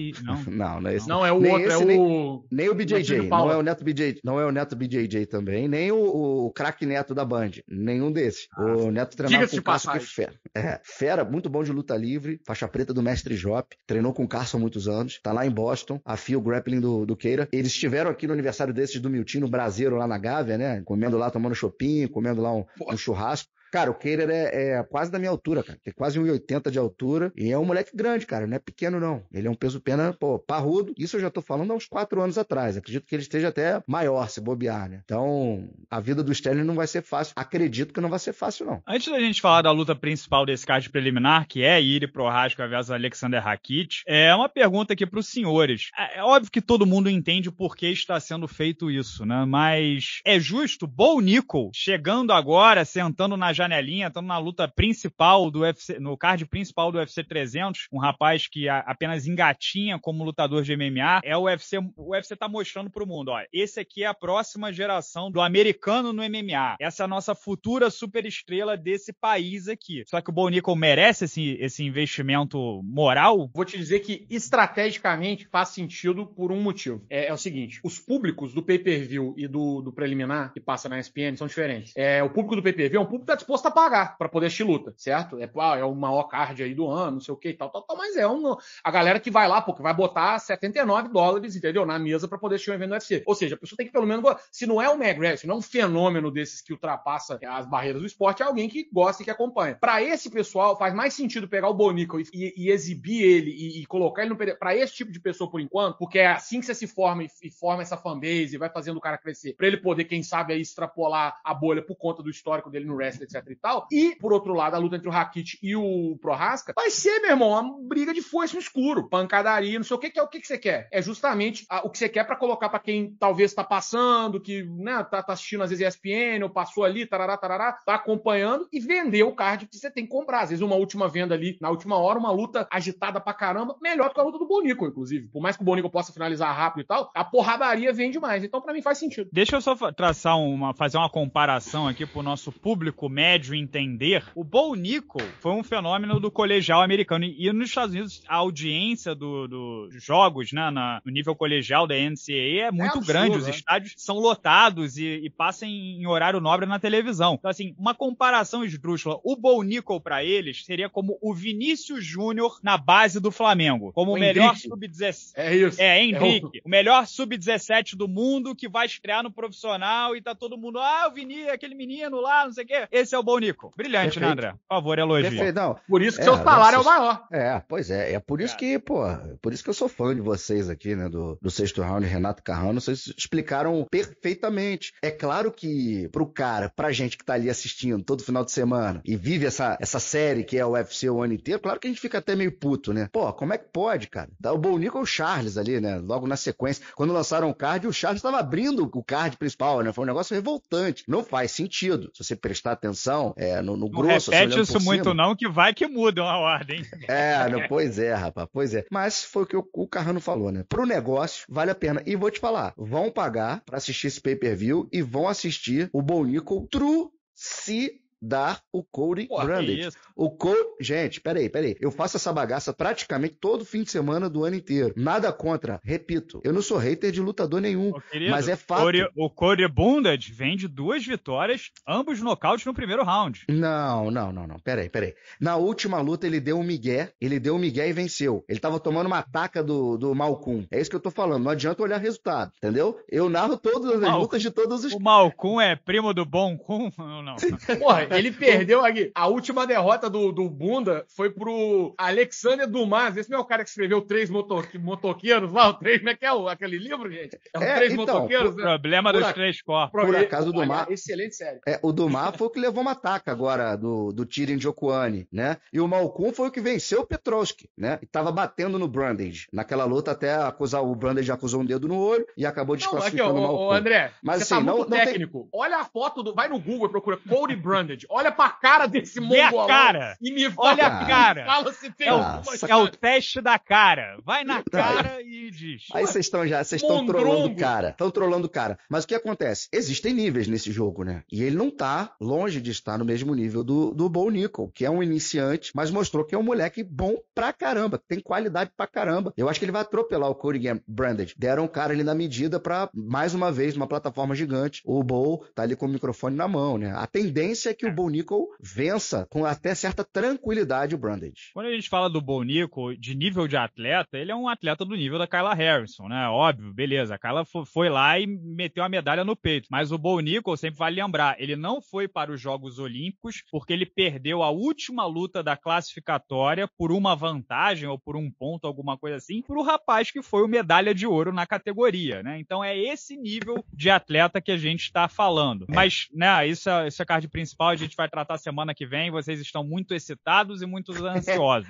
não, não, é esse. Não, é o nem outro, é esse, é o... Nem, nem o BJJ, é não é o Neto BJJ, não é o Neto BJJ também, nem o, o craque Neto da Band, nenhum desses. Ah, o Neto treinava com o Carson, que fera. É, fera, muito bom de luta livre, faixa preta do Mestre Jop, treinou com o Carson há muitos anos, tá lá em Boston, a o Grappling do, do Queira. Eles estiveram aqui no aniversário desses do Miltinho, no Brasileiro, lá na Gávea, né? Comendo lá, tomando shopping, comendo lá um, um churrasco. Cara, o Keirer é, é, quase da minha altura, cara. Tem quase 1,80 de altura. E é um moleque grande, cara. Não é pequeno, não. Ele é um peso pena, pô, parrudo. Isso eu já tô falando há uns quatro anos atrás. Acredito que ele esteja até maior, se bobear, né? Então, a vida do Sterling não vai ser fácil. Acredito que não vai ser fácil, não. Antes da gente falar da luta principal desse card preliminar, que é Iri Prohaska versus Alexander Rakit, é uma pergunta aqui pros senhores. É, é óbvio que todo mundo entende por que está sendo feito isso, né? Mas é justo Bol Nicol chegando agora, sentando na janelinha, estamos na luta principal do UFC, no card principal do UFC 300, um rapaz que apenas engatinha como lutador de MMA, é o UFC, o UFC tá mostrando pro mundo, ó, esse aqui é a próxima geração do americano no MMA, essa é a nossa futura superestrela desse país aqui. Só que o Bo Nickel merece esse, esse investimento moral? Vou te dizer que estrategicamente faz sentido por um motivo. É, é o seguinte, os públicos do pay-per-view e do, do preliminar, que passa na ESPN, são diferentes. É, o público do pay-per-view é um público da disputa tá disposto a pagar para poder assistir luta, certo? É, ah, é o maior card aí do ano, não sei o que e tal, tal, tal, mas é um, a galera que vai lá, porque vai botar 79 dólares, entendeu? Na mesa para poder assistir um evento do UFC. Ou seja, a pessoa tem que pelo menos, se não é o McGregor, se não é um fenômeno desses que ultrapassa é, as barreiras do esporte, é alguém que gosta e que acompanha. Para esse pessoal, faz mais sentido pegar o Bonico e, e, e exibir ele e, e colocar ele para esse tipo de pessoa por enquanto, porque é assim que você se forma e, e forma essa fanbase e vai fazendo o cara crescer, para ele poder, quem sabe, aí extrapolar a bolha por conta do histórico dele no wrestling, etc e tal. E, por outro lado, a luta entre o Rakit e o Prohaska vai ser, meu irmão, uma briga de foice no escuro, pancadaria, não sei o que, que é o que, que você quer. É justamente a, ah, o que você quer para colocar para quem talvez tá passando, que, né, tá, tá assistindo às vezes ESPN, ou passou ali, tarará, tarará, tá acompanhando e vender o card que você tem que comprar. Às vezes uma última venda ali, na última hora, uma luta agitada pra caramba, melhor do que a luta do Bonico, inclusive. Por mais que o Bonico possa finalizar rápido e tal, a porradaria vende mais. Então, para mim, faz sentido. Deixa eu só traçar uma, fazer uma comparação aqui pro nosso público médio médio entender, o Bo Nickel foi um fenômeno do colegial americano. E nos Estados Unidos, a audiência dos do jogos, né, na, no nível colegial da NCAA é, é muito é grande. Os né? estádios são lotados e, e passam em, horário nobre na televisão. Então, assim, uma comparação esdrúxula. O Bo Nickel, para eles, seria como o Vinícius Júnior na base do Flamengo. Como o, o melhor sub-17. É isso. É, Henrique. É o... melhor sub-17 do mundo que vai estrear no profissional e tá todo mundo, ah, o Vini, aquele menino lá, não sei o quê. Esse esse é o bom Nico. Brilhante, né, Perfeito. né, André? Por favor, elogio. Perfeito, não. Por isso que é, seu salário é o maior. É, pois é. É por isso é. que, pô, por isso que eu sou fã de vocês aqui, né, do, do sexto round, Renato Carrano. Vocês explicaram perfeitamente. É claro que pro cara, pra gente que tá ali assistindo todo final de semana e vive essa, essa série que é o UFC o ano inteiro, claro que a gente fica até meio puto, né? Pô, como é que pode, cara? O Bonico é o Charles ali, né? Logo na sequência. Quando lançaram o card, o Charles estava abrindo o card principal, né? Foi um negócio revoltante. Não faz sentido. Se você prestar atenção posição, é, no, no grosso. Não assim, repete isso muito, cima. não, que vai que mudam a ordem. É, não, pois é, rapaz, pois é. Mas foi o que o, o Carrano falou, né? Pro negócio, vale a pena. E vou te falar, vão pagar para assistir esse pay-per-view e vão assistir o Bonico Nickel true se dar o Cody Porra, Branded. É o Cody, gente, peraí, peraí. Eu faço essa bagaça praticamente todo fim de semana do ano inteiro. Nada contra, repito. Eu não sou hater de lutador nenhum, Ô, querido, mas é fato. o Cody Branded vem de duas vitórias, ambos nocaute no primeiro round. Não, não, não, não. Peraí, peraí. Na última luta ele deu um migué, ele deu um migué e venceu. Ele tava tomando uma ataca do, do Malcom. É isso que eu tô falando. Não adianta olhar resultado, entendeu? Eu narro todas as Mal... lutas de todos os O Malcom é primo do Bom Kun? Não. não. Porra, ele então, perdeu aqui. A última derrota do, do Bunda foi pro Alexander Dumas. Esse não é o cara que escreveu Três motor, Motoqueiros lá, o Três, como é que é o, aquele livro, gente? É o é, Três então, Motoqueiros. Por, né? Problema dos Três Corpos. Por acaso o Dumas... excelente série. É, o Dumas foi o que levou uma taca agora do, do Tiren Jokuani, né? E o Malcom foi o que venceu o Petroski, né? E tava batendo no Brandage. Naquela luta até acusar, o Brandage acusou um dedo no olho e acabou desclassificando não, aqui, André, Mas, você tá assim, tá não, técnico. Não tem... Olha a foto do... Vai no Google e procura Cody Brandage. David, olha pra cara desse mongolão cara. e me fala, olha a cara. fala se tem é, alguma É o teste da cara. Vai na então, cara e diz. Aí vocês estão já, vocês estão trollando o cara. Estão trollando o cara. Mas o que acontece? Existem níveis nesse jogo, né? E ele não tá longe de estar no mesmo nível do, do Bo Nickel, que é um iniciante, mas mostrou que é um moleque bom pra caramba, tem qualidade pra caramba. Eu acho que ele vai atropelar o Cody Branded. Deram o cara ali na medida pra, mais uma vez, uma plataforma gigante. O Bo tá ali com o microfone na mão, né? A tendência é que o é. Bo Nickel vença com até certa tranquilidade o Brundage. Quando a gente fala do Bo Nickel de nível de atleta, ele é um atleta do nível da Kyla Harrison, né? Óbvio, beleza. A Kyla foi lá e meteu a medalha no peito. Mas o Bo Nickel, sempre vale lembrar, ele não foi para os Jogos Olímpicos porque ele perdeu a última luta da classificatória por uma vantagem ou por um ponto, alguma coisa assim, para o rapaz que foi o medalha de ouro na categoria, né? Então é esse nível de atleta que a gente está falando. É. Mas, né, isso é, isso é a card principal a gente vai tratar semana que vem. Vocês estão muito excitados e muito ansiosos.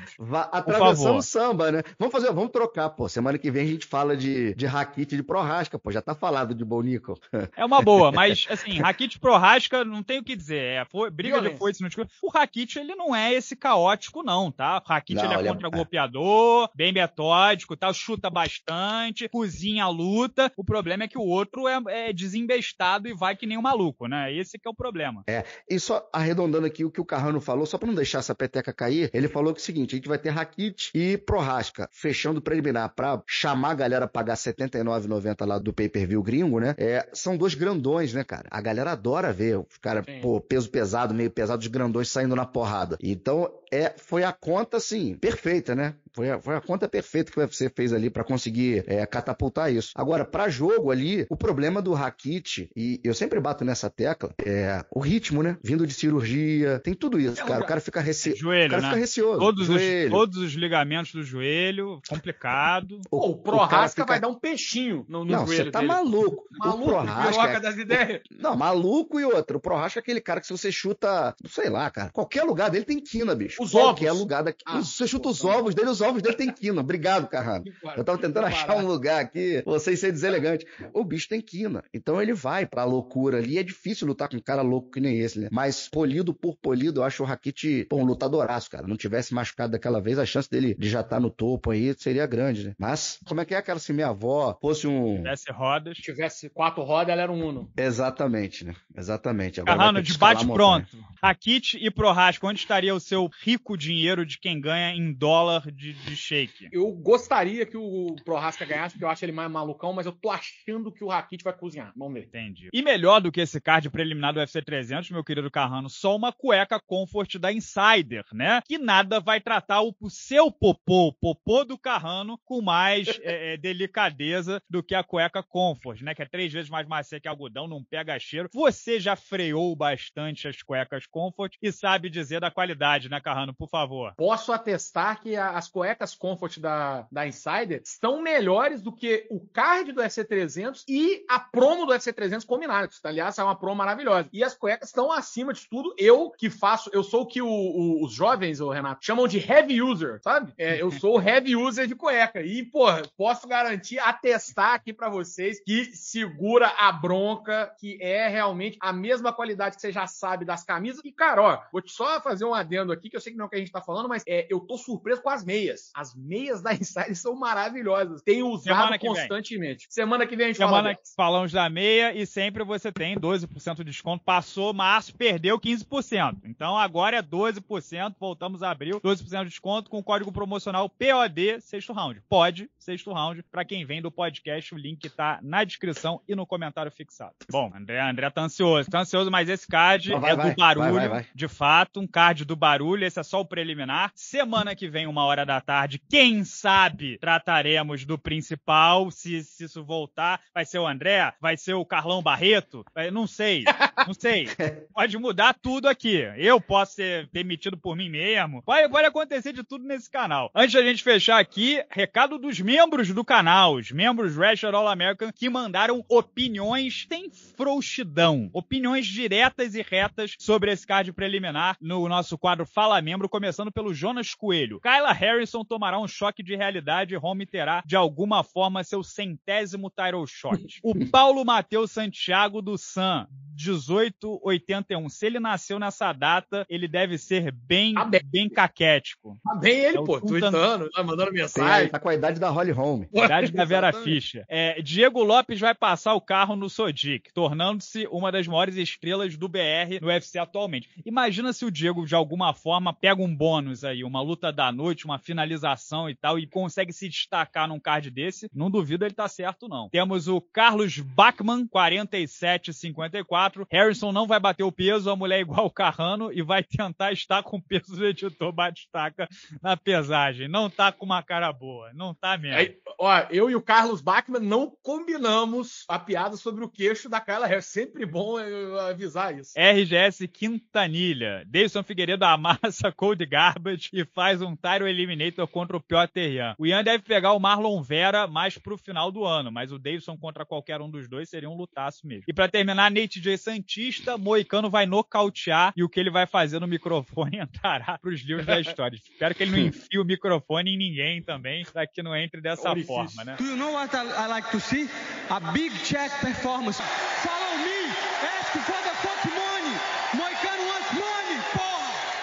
Atravessando o samba, né? Vamos fazer, vamos trocar, pô. Semana que vem a gente fala de, de e de Prorrasca, pô. Já tá falado de Bonico. É uma boa, mas assim, e Prorrasca, não tem o que dizer. É foi, briga de foice no O Rakit, ele não é esse caótico, não, tá? O Rakit, ele é, é contra-golpeador, é. bem metódico, tal, tá? chuta bastante, cozinha a luta. O problema é que o outro é, é desembestado e vai que nem um maluco, né? Esse que é o problema. É, e só só arredondando aqui o que o Carrano falou, só para não deixar essa peteca cair, ele falou que é o seguinte: a gente vai ter Rakit e Prorrasca fechando o preliminar para chamar a galera a pagar 79,90 lá do pay-per-view gringo, né? É, são dois grandões, né, cara? A galera adora ver os caras, pô, peso pesado, meio pesado, os grandões saindo na porrada. Então, é, foi a conta, assim, perfeita, né? Foi a, foi a conta perfeita que o UFC fez ali para conseguir é, catapultar isso. Agora, para jogo ali, o problema do Rakit, e eu sempre bato nessa tecla, é o ritmo, né? Vindo de cirurgia, tem tudo isso, é, cara. O cara fica, é rece... joelho, o cara né? fica receoso. Todos os, todos, os, ligamentos do joelho, complicado. O, o Prorasca fica... vai dar um peixinho no, no Não, joelho. Você tá dele. maluco. maluco, o Prorasca, é... das ideias. Não, maluco e outro. O Prorasca é aquele cara que se você chuta, sei lá, cara, qualquer lugar dele tem quina, bicho os qualquer ovos. lugar daqui. Ah, você chuta os ovos dele, os ovos dele tem quina. Obrigado, Carrano. Eu tava tentando achar um lugar aqui, vocês ser deselegante. O bicho tem quina. Então ele vai pra loucura ali. É difícil lutar com um cara louco que nem esse, né? Mas polido por polido, eu acho o Rakit, um lutadoraço, cara. Não tivesse machucado daquela vez, a chance dele de já estar tá no topo aí seria grande, né? Mas, como é que é aquela se minha avó fosse um. Tivesse rodas. Tivesse quatro rodas, ela era um Uno. Exatamente, né? Exatamente. Agora Carrano, debate pronto. Rakit e Prohasco, onde estaria o seu rio rico o dinheiro de quem ganha em dólar de, de shake. Eu gostaria que o Prohaska ganhasse, porque eu acho ele mais malucão, mas eu tô achando que o Rakit vai cozinhar. Vamos ver. Entendi. E melhor do que esse card preliminar do UFC 300, meu querido Carrano, só uma cueca comfort da Insider, né? Que nada vai tratar o, o seu popô, o popô do Carrano, com mais é, é, delicadeza do que a cueca comfort, né? Que é três vezes mais macia que algodão, não pega cheiro. Você já freou bastante as cuecas comfort e sabe dizer da qualidade, né, Carrano? Serrano, por favor. Posso atestar que as cuecas Comfort da, da Insider estão melhores do que o card do FC300 e a promo do FC300 combinados. Aliás, é uma promo maravilhosa. E as cuecas estão acima de tudo. Eu que faço, eu sou o que o, o, os jovens, o Renato, chamam de heavy user, sabe? É, eu sou o heavy user de cueca. E, porra, posso garantir, atestar aqui para vocês que segura a bronca, que é realmente a mesma qualidade que você já sabe das camisas. E, cara, ó, vou só fazer um adendo aqui que eu sei que não é o que a gente tá falando, mas é, eu tô surpreso com as meias. As meias da Insider são maravilhosas. Tenho usado Semana constantemente. Semana que vem a gente Semana fala. Semana falamos da meia e sempre você tem 12% de desconto. Passou março, perdeu 15%. Então agora é 12%, voltamos a abril, 12% de desconto com o código promocional POD sexto round. Pode, sexto round. Para quem vem do podcast, o link tá na descrição e no comentário fixado. Bom, André, André tá ansioso. Tá ansioso, mas esse card vai, é vai, do barulho. Vai, de fato, um card do barulho esse é só o preliminar. Semana que vem, uma hora da tarde, quem sabe trataremos do principal. Se, se isso voltar, vai ser o André, vai ser o Carlão Barreto, vai, não sei, não sei. Pode mudar tudo aqui. Eu posso ser demitido por mim mesmo. Pode, pode acontecer de tudo nesse canal. Antes da gente fechar aqui, recado dos membros do canal, os membros Ratchet All American, que mandaram opiniões sem frouxidão. Opiniões diretas e retas sobre esse card preliminar no nosso quadro Fala membro, começando pelo Jonas Coelho. Kyla Harrison tomará um choque de realidade e Home terá, de alguma forma, seu centésimo title shot. O Paulo Matheus Santiago do San, 1881. Se ele nasceu nessa data, ele deve ser bem, tá bem. bem caquético. Tá bem ele, é pô, tweetando, tá mandando mensagem. Tá com a idade da Holly Holm. A idade da Vera Ficha. É, Diego Lopes vai passar o carro no Sodic, tornando-se uma das maiores estrelas do BR no UFC atualmente. Imagina se o Diego, de alguma forma, pega um bônus aí, uma luta da noite, uma finalização e tal, e consegue se destacar num card desse, não duvido ele tá certo, não. Temos o Carlos Bachmann, 47,54. Harrison não vai bater o peso, a mulher é igual o Carrano e vai tentar estar com o peso do editor Batistaca na pesagem. Não tá com uma cara boa, não tá mesmo. Aí, ó, eu e o Carlos Bachmann não combinamos a piada sobre o queixo da Carla Harris. Sempre bom avisar isso. RGS Quintanilha. Davidson Figueiredo amassa Cold Garbage e faz um Tyro Eliminator contra o Piotr Ian. O Ian deve pegar o Marlon Vera mais pro final do ano, mas o Davidson contra qualquer um dos dois seria um lutaço mesmo. E para terminar, Nate J. Santista, Moicano vai nocautear e o que ele vai fazer no microfone entrará pros livros da história. Espero que ele não enfie o microfone em ninguém também, para que não entre dessa Orifício. forma, né? Do you know what I, I like to see? A big check performance. Follow me! Ask for the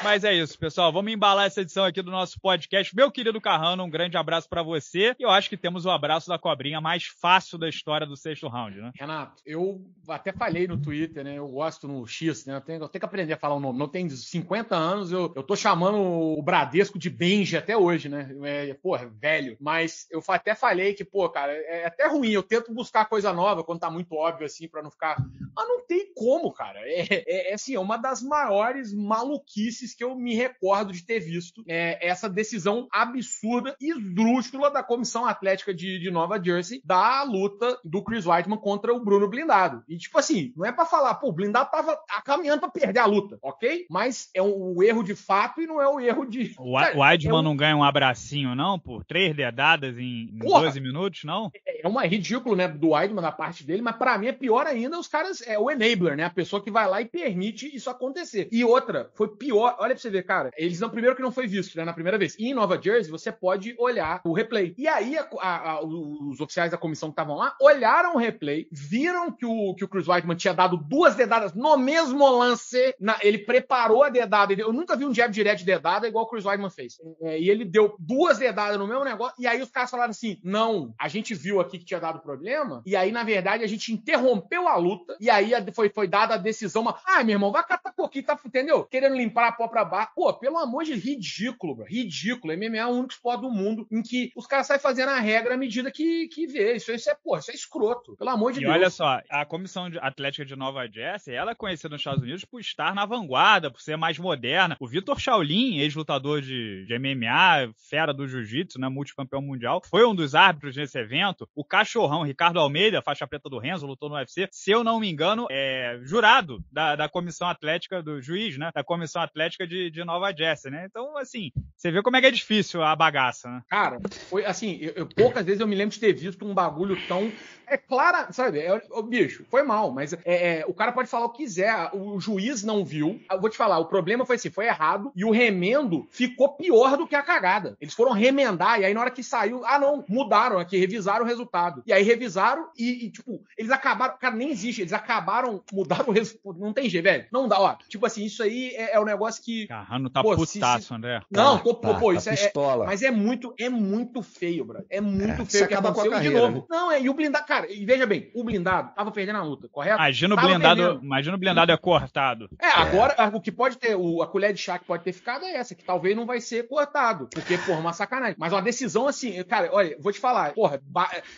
Mas é isso, pessoal. Vamos embalar essa edição aqui do nosso podcast. Meu querido Carrano, um grande abraço para você. E eu acho que temos o abraço da cobrinha mais fácil da história do sexto round, né? Renato, eu até falei no Twitter, né? Eu gosto no X, né? Eu tenho, eu tenho que aprender a falar o nome. Não tem 50 anos, eu, eu tô chamando o Bradesco de Benji até hoje, né? É, porra, velho. Mas eu até falei que, pô, cara, é, é até ruim. Eu tento buscar coisa nova quando tá muito óbvio, assim, para não ficar. Mas não tem como, cara. É, é, é assim, é uma das maiores maluquices que eu me recordo de ter visto é, essa decisão absurda, esdrúxula da Comissão Atlética de, de, Nova Jersey da luta do Chris Whiteman contra o Bruno Blindado. E, tipo assim, não é para falar, pô, o Blindado tava caminhando para perder a luta, ok? Mas é um, um, erro de fato e não é o um erro de. O Whiteman é um... não ganha um abracinho, não, por três dedadas em, em Porra, 12 minutos, não? É, é, uma ridículo, né, do Whiteman na parte dele, mas para mim é pior ainda os caras, é o enabler, né? A pessoa que vai lá e permite isso acontecer. E outra, foi pior, olha pra você ver, cara. Eles não, primeiro que não foi visto, né? Na primeira vez. E em Nova Jersey, você pode olhar o replay. E aí, a, a, a, os oficiais da comissão que estavam lá olharam o replay, viram que o, que o Chris Whiteman tinha dado duas dedadas no mesmo lance. Na, ele preparou a dedada. Eu nunca vi um jab direto de dedada igual o Chris Whiteman fez. É, é, e ele deu duas dedadas no mesmo negócio. E aí os caras falaram assim: não, a gente viu aqui que tinha dado problema. E aí, na verdade, a gente interrompeu a luta. E aí foi, foi dada a decisão. Uma, ah, meu irmão, vai catar coquinho, tá, entendeu? Querendo limpar a para baixo. Pô, pelo amor de ridículo, bro. ridículo. MMA é o único esporte do mundo em que os caras saem fazendo a regra à medida que, que vê. Isso, isso é, pô, isso é escroto. Pelo amor de e Deus. olha só, a comissão de atlética de Nova Jersey, ela é conhecida nos Estados Unidos por estar na vanguarda, por ser mais moderna. O Vitor Shaolin, ex-lutador de, de MMA, fera do jiu-jitsu, né, multicampeão mundial, foi um dos árbitros nesse evento. O cachorrão Ricardo Almeida, faixa preta do Renzo, lutou no UFC. Se eu não me engano, é jurado da, da comissão atlética do juiz, né, da comissão atlética de, de Nova Jersey, né? Então, assim, você vê como é que é difícil a bagaça, né? Cara, foi assim, eu, eu, poucas vezes eu me lembro de ter visto um bagulho tão. É clara, sabe? É, o bicho, foi mal, mas é, é, o cara pode falar o que quiser. O juiz não viu. Eu vou te falar, o problema foi assim, foi errado e o remendo ficou pior do que a cagada. Eles foram remendar e aí na hora que saiu, ah não, mudaram aqui, revisaram o resultado. E aí revisaram e, e tipo, eles acabaram, cara, nem existe, eles acabaram, mudaram o resultado, não tem jeito, velho. Não dá, ó. Tipo assim, isso aí é, é um negócio que que. Carrano tá pô, putaço, se, se... André. Não, tá, tô, tá, pô, tá é-, é, pistola. é, Mas é muito, é muito feio, brother. É muito é, feio que é acaba com a carreira, de novo. Né? Não, é, e o blindado, cara, e veja bem, o blindado tava perdendo a luta, correto? Imagina o blindado, imagina o blindado é cortado. É, agora é. o que pode ter, o, a colher de chá que pode ter ficado é essa, que talvez não vai ser cortado, porque, porra, uma sacanagem. Mas uma decisão assim, cara, olha, vou te falar, porra,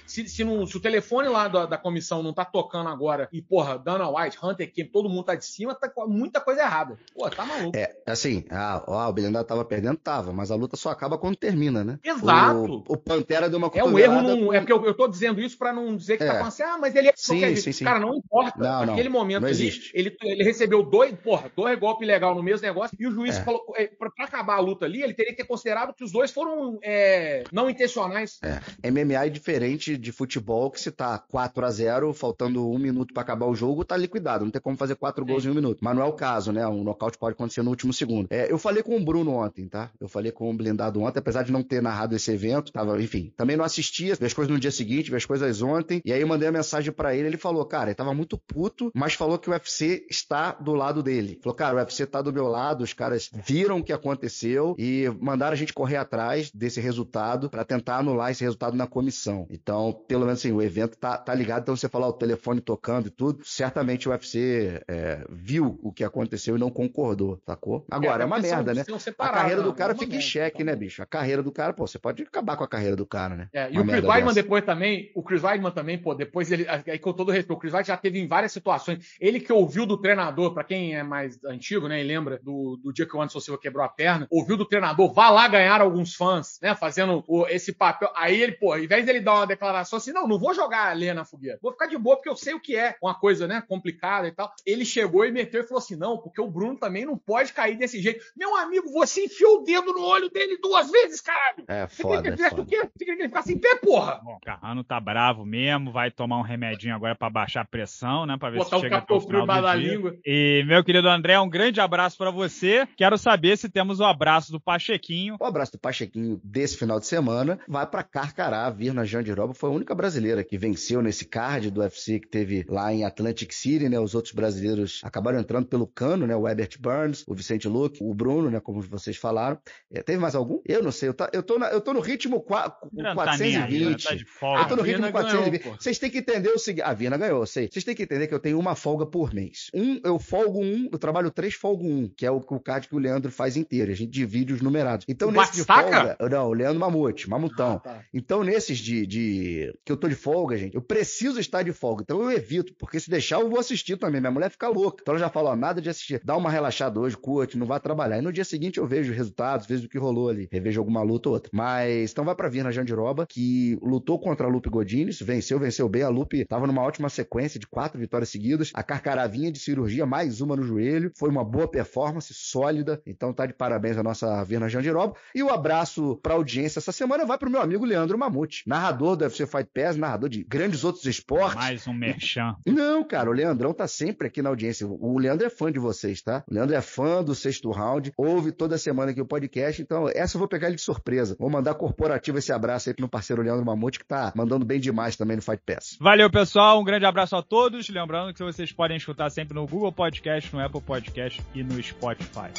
se, se, não, se o telefone lá da, da, comissão não tá tocando agora e, porra, Dana White, Hunter Kim, todo mundo tá de cima, tá muita coisa errada. Pô, tá maluco. É, assim, ó, o Bellinda tava perdendo, tava, mas a luta só acaba quando termina, né? Exato. O, o Pantera deu uma É um erro, num, é porque eu, eu tô dizendo isso para não dizer que tá é. tá falando assim, ah, mas ele é sim, sim, sim. Cara, não importa. Não, Naquele não, momento não existe. Ele, ele, recebeu dois, porra, dois golpes legais no mesmo negócio e o juiz é. falou, é, pra, pra, acabar a luta ali, ele teria que ter considerado que os dois foram é, não intencionais. É. MMA é diferente de futebol, que se tá 4 a 0 faltando um minuto para acabar o jogo, tá liquidado, não tem como fazer quatro gols em um minuto. Mas não é o caso, né? Um nocaute pode acontecer no último segundo. É, eu falei com o Bruno ontem, tá? Eu falei com o Blindado ontem, apesar de não ter narrado esse evento, tava, enfim, também não assistia, vi as coisas no dia seguinte, vi as coisas ontem, e aí eu mandei a mensagem para ele, ele falou, cara, ele tava muito puto, mas falou que o UFC está do lado dele. Falou, cara, o UFC tá do meu lado, os caras viram o que aconteceu e mandaram a gente correr atrás desse resultado para tentar anular esse resultado na comissão. Então, pelo menos assim, o evento tá, tá ligado, então você falar o telefone tocando e tudo, certamente o UFC é, viu o que aconteceu e não concordou, sacou? É, Agora, é, né? é uma merda, né? a carreira do cara fica em xeque, é né, bicho? A carreira do cara, pô, você pode acabar com a carreira do cara, né? É, e é o Chris Weidman depois também, o Chris Weidman também, pô, depois ele, aí com todo respeito, o Chris Weidman já teve em várias situações, ele que ouviu do treinador, para quem é mais antigo, né, e lembra do, do dia que o Anderson Silva quebrou a perna, ouviu do treinador, vá lá ganhar alguns fãs, né, fazendo esse papel, aí ele, pô, ao invés dele dar uma declaração assim, não, não vou jogar a Lena na fogueira, vou ficar de boa porque eu sei o que é, uma coisa, né, complicada e tal, ele chegou e meteu e falou assim, não, porque o Bruno também não pode cair cair desse jeito. Meu amigo, você enfiou o dedo no olho dele duas vezes, caralho. É foda. Você queria que ele o Você queria que ele ficasse em pé, porra? Bom, o Carrano tá bravo mesmo, vai tomar um remedinho agora para baixar a pressão, né? Pra ver Botar se chega até o final do dia. Língua. E, meu querido André, um grande abraço para você. Quero saber se temos o abraço do Pachequinho. O abraço do Pachequinho desse final de semana vai para Carcará, vir na Jandiroba. Foi a única brasileira que venceu nesse card do UFC que teve lá em Atlantic City, né? Os outros brasileiros acabaram entrando pelo cano, né? O Herbert Burns, o Vicente excelente look. O Bruno, né, como vocês falaram. É, teve mais algum? Eu não sei. Eu, tá, eu, tô, na, eu tô no ritmo 4, não, 420. Tá, né? tá eu tô no ritmo 420. vocês têm que entender o seguinte. A Vina ganhou, eu sei. Vocês têm que entender que eu tenho uma folga por mês. Um, eu folgo um, eu trabalho três folgo um, que é o, o card que o Leandro faz inteiro. A gente divide os numerados. Então, o nesse Bastaca? de folga. Não, o Leandro Mamute, Mamutão. Ah, tá. Então, nesses de, de. que eu tô de folga, gente, eu preciso estar de folga. Então eu evito, porque se deixar, eu vou assistir também. Minha mulher fica louca. Então ela já falou: nada de assistir. Dá uma relaxada hoje, curte noite, não vá trabalhar. E no dia seguinte eu vejo resultados, vejo o que rolou ali, revejo alguma luta ou outra. Mas então vai pra Virna Jandiroba, que lutou contra a Lupe Godinis, venceu, venceu bem. A Lupe tava numa ótima sequência de quatro vitórias seguidas. A carcaravinha de cirurgia, mais uma no joelho. Foi uma boa performance, sólida. Então tá de parabéns a nossa Virna Jandiroba. E o um abraço pra audiência essa semana vai pro meu amigo Leandro Mamute, narrador do UFC Fight Pass, narrador de grandes outros esportes. Mais um merchan. Não, cara, o Leandrão tá sempre aqui na audiência. O Leandro é fã de vocês, tá? O Leandro é fã do sexto round. Ouve toda semana aqui o podcast. Então, essa eu vou pegar ele de surpresa. Vou mandar corporativo esse abraço aí pro meu parceiro Leandro Mamute, que tá mandando bem demais também no Fight Pass. Valeu, pessoal. Um grande abraço a todos. Lembrando que vocês podem escutar sempre no Google Podcast, no Apple Podcast e no Spotify.